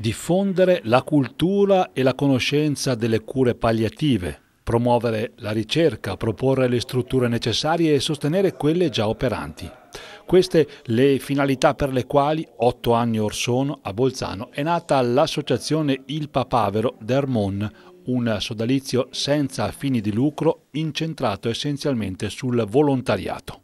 diffondere la cultura e la conoscenza delle cure palliative, promuovere la ricerca, proporre le strutture necessarie e sostenere quelle già operanti. Queste le finalità per le quali, otto anni or sono, a Bolzano è nata l'associazione Il Papavero d'Ermon, un sodalizio senza fini di lucro incentrato essenzialmente sul volontariato.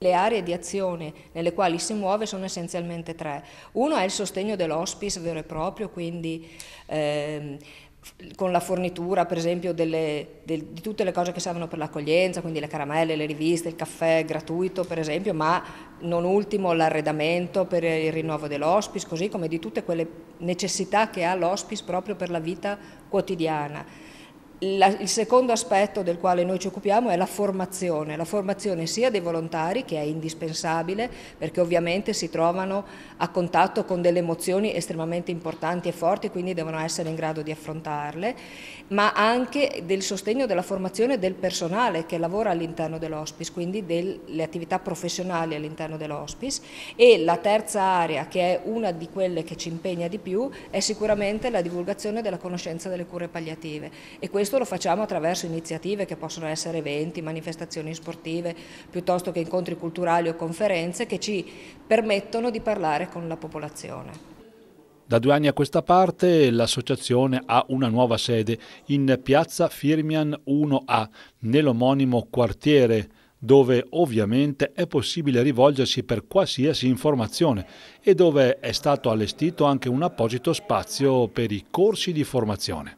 Le aree di azione nelle quali si muove sono essenzialmente tre. Uno è il sostegno dell'hospice vero e proprio, quindi ehm, con la fornitura per esempio delle, del, di tutte le cose che servono per l'accoglienza, quindi le caramelle, le riviste, il caffè gratuito per esempio, ma non ultimo l'arredamento per il rinnovo dell'hospice, così come di tutte quelle necessità che ha l'hospice proprio per la vita quotidiana. La, il secondo aspetto del quale noi ci occupiamo è la formazione, la formazione sia dei volontari che è indispensabile perché ovviamente si trovano a contatto con delle emozioni estremamente importanti e forti quindi devono essere in grado di affrontarle, ma anche del sostegno della formazione del personale che lavora all'interno dell'hospice, quindi delle attività professionali all'interno dell'hospice e la terza area che è una di quelle che ci impegna di più è sicuramente la divulgazione della conoscenza delle cure palliative questo lo facciamo attraverso iniziative che possono essere eventi, manifestazioni sportive, piuttosto che incontri culturali o conferenze che ci permettono di parlare con la popolazione. Da due anni a questa parte l'associazione ha una nuova sede in piazza Firmian 1A, nell'omonimo quartiere dove ovviamente è possibile rivolgersi per qualsiasi informazione e dove è stato allestito anche un apposito spazio per i corsi di formazione.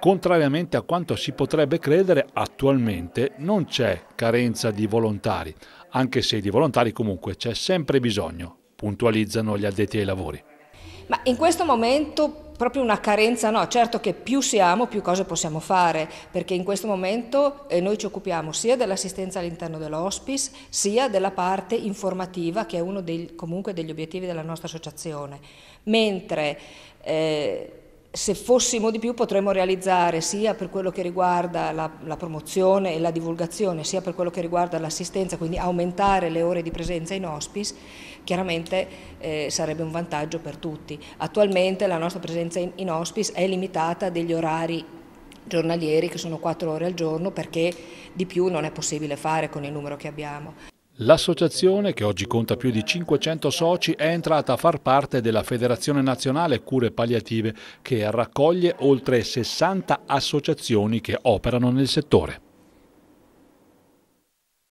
Contrariamente a quanto si potrebbe credere, attualmente non c'è carenza di volontari, anche se di volontari comunque c'è sempre bisogno, puntualizzano gli addetti ai lavori. Ma in questo momento proprio una carenza, no, certo che più siamo più cose possiamo fare, perché in questo momento eh, noi ci occupiamo sia dell'assistenza all'interno dell'hospice, sia della parte informativa che è uno dei, comunque degli obiettivi della nostra associazione, mentre eh, se fossimo di più potremmo realizzare sia per quello che riguarda la, la promozione e la divulgazione, sia per quello che riguarda l'assistenza, quindi aumentare le ore di presenza in hospice, chiaramente eh, sarebbe un vantaggio per tutti. Attualmente la nostra presenza in, in hospice è limitata dagli orari giornalieri che sono quattro ore al giorno perché di più non è possibile fare con il numero che abbiamo. L'associazione, che oggi conta più di 500 soci, è entrata a far parte della Federazione Nazionale Cure Palliative, che raccoglie oltre 60 associazioni che operano nel settore.